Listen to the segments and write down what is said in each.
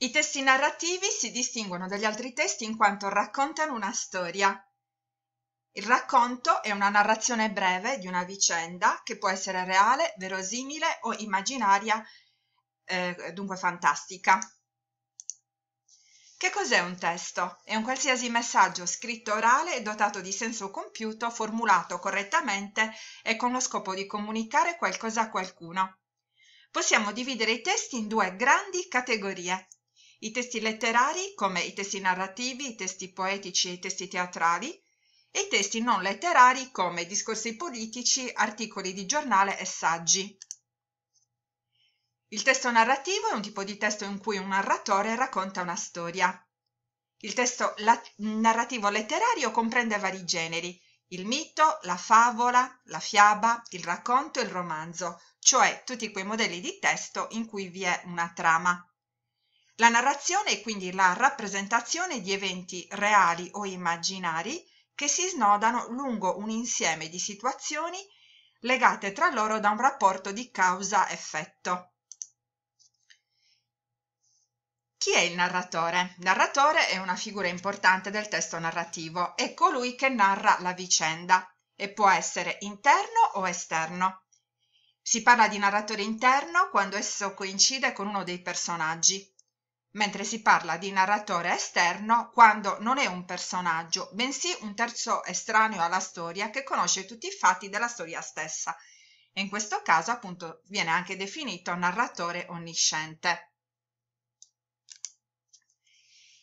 I testi narrativi si distinguono dagli altri testi in quanto raccontano una storia. Il racconto è una narrazione breve di una vicenda che può essere reale, verosimile o immaginaria, eh, dunque fantastica. Che cos'è un testo? È un qualsiasi messaggio scritto orale dotato di senso compiuto, formulato correttamente e con lo scopo di comunicare qualcosa a qualcuno. Possiamo dividere i testi in due grandi categorie, i testi letterari come i testi narrativi, i testi poetici e i testi teatrali, e i testi non letterari come discorsi politici, articoli di giornale e saggi. Il testo narrativo è un tipo di testo in cui un narratore racconta una storia. Il testo narrativo letterario comprende vari generi, il mito, la favola, la fiaba, il racconto e il romanzo, cioè tutti quei modelli di testo in cui vi è una trama. La narrazione è quindi la rappresentazione di eventi reali o immaginari che si snodano lungo un insieme di situazioni legate tra loro da un rapporto di causa-effetto. Chi è il narratore? Il narratore è una figura importante del testo narrativo, è colui che narra la vicenda e può essere interno o esterno. Si parla di narratore interno quando esso coincide con uno dei personaggi mentre si parla di narratore esterno quando non è un personaggio, bensì un terzo estraneo alla storia che conosce tutti i fatti della storia stessa. E in questo caso appunto viene anche definito narratore onnisciente.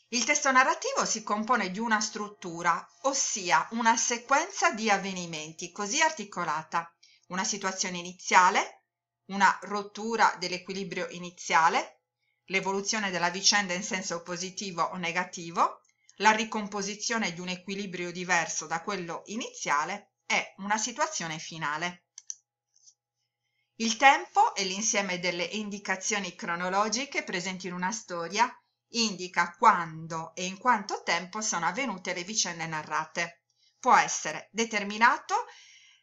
Il testo narrativo si compone di una struttura, ossia una sequenza di avvenimenti così articolata. Una situazione iniziale, una rottura dell'equilibrio iniziale, l'evoluzione della vicenda in senso positivo o negativo, la ricomposizione di un equilibrio diverso da quello iniziale e una situazione finale. Il tempo è l'insieme delle indicazioni cronologiche presenti in una storia, indica quando e in quanto tempo sono avvenute le vicende narrate. Può essere determinato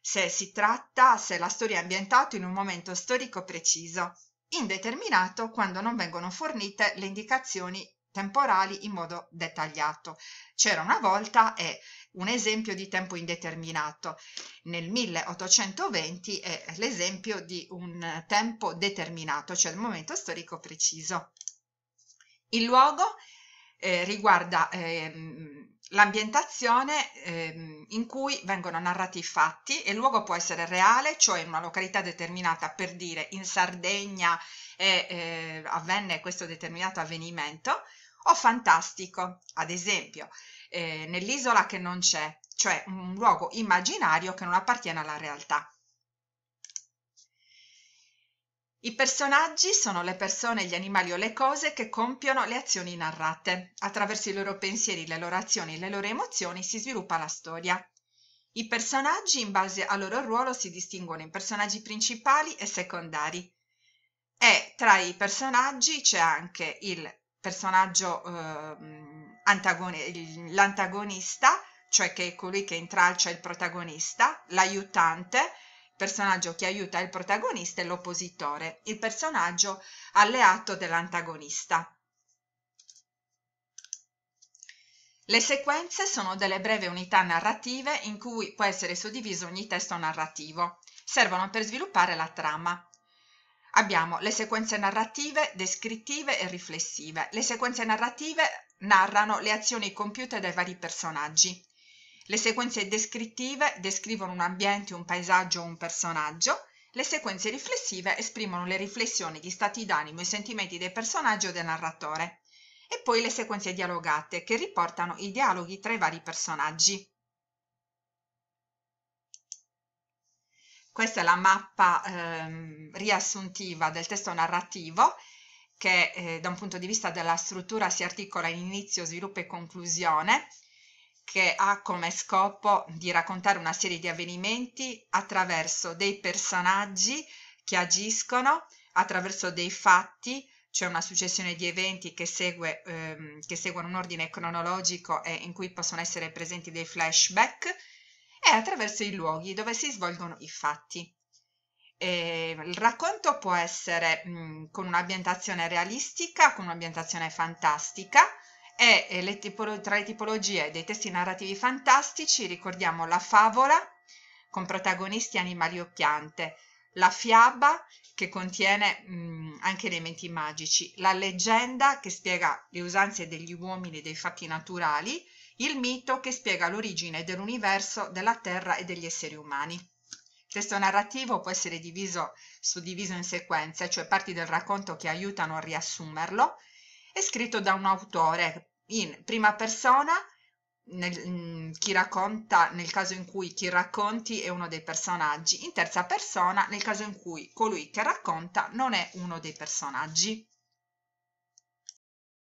se si tratta, se la storia è ambientata in un momento storico preciso, indeterminato quando non vengono fornite le indicazioni temporali in modo dettagliato. C'era una volta e un esempio di tempo indeterminato. Nel 1820 è l'esempio di un tempo determinato, cioè il momento storico preciso. Il luogo eh, riguarda ehm, l'ambientazione ehm, in cui vengono narrati i fatti e il luogo può essere reale, cioè in una località determinata, per dire in Sardegna eh, eh, avvenne questo determinato avvenimento, o fantastico, ad esempio eh, nell'isola che non c'è, cioè un luogo immaginario che non appartiene alla realtà. I personaggi sono le persone, gli animali o le cose che compiono le azioni narrate. Attraverso i loro pensieri, le loro azioni e le loro emozioni si sviluppa la storia. I personaggi in base al loro ruolo si distinguono in personaggi principali e secondari. E tra i personaggi c'è anche il personaggio eh, antagoni- l'antagonista, cioè che è colui che intralcia il protagonista, l'aiutante, personaggio che aiuta il protagonista e l'oppositore, il personaggio alleato dell'antagonista. Le sequenze sono delle breve unità narrative in cui può essere suddiviso ogni testo narrativo. Servono per sviluppare la trama. Abbiamo le sequenze narrative, descrittive e riflessive. Le sequenze narrative narrano le azioni compiute dai vari personaggi. Le sequenze descrittive descrivono un ambiente, un paesaggio o un personaggio. Le sequenze riflessive esprimono le riflessioni, gli stati d'animo e i sentimenti dei personaggi o del narratore. E poi le sequenze dialogate, che riportano i dialoghi tra i vari personaggi. Questa è la mappa ehm, riassuntiva del testo narrativo che eh, da un punto di vista della struttura si articola in inizio, sviluppo e conclusione che ha come scopo di raccontare una serie di avvenimenti attraverso dei personaggi che agiscono, attraverso dei fatti, cioè una successione di eventi che, segue, ehm, che seguono un ordine cronologico e in cui possono essere presenti dei flashback, e attraverso i luoghi dove si svolgono i fatti. E il racconto può essere mh, con un'ambientazione realistica, con un'ambientazione fantastica, eh, e tipolo- tra le tipologie dei testi narrativi fantastici ricordiamo la favola, con protagonisti animali o piante, la fiaba, che contiene mh, mm, anche elementi magici, la leggenda, che spiega le usanze degli uomini e dei fatti naturali, il mito, che spiega l'origine dell'universo, della terra e degli esseri umani. Il testo narrativo può essere diviso, suddiviso in sequenze, cioè parti del racconto che aiutano a riassumerlo, è scritto da un autore in prima persona, nel, mm, chi racconta nel caso in cui chi racconti è uno dei personaggi, in terza persona nel caso in cui colui che racconta non è uno dei personaggi.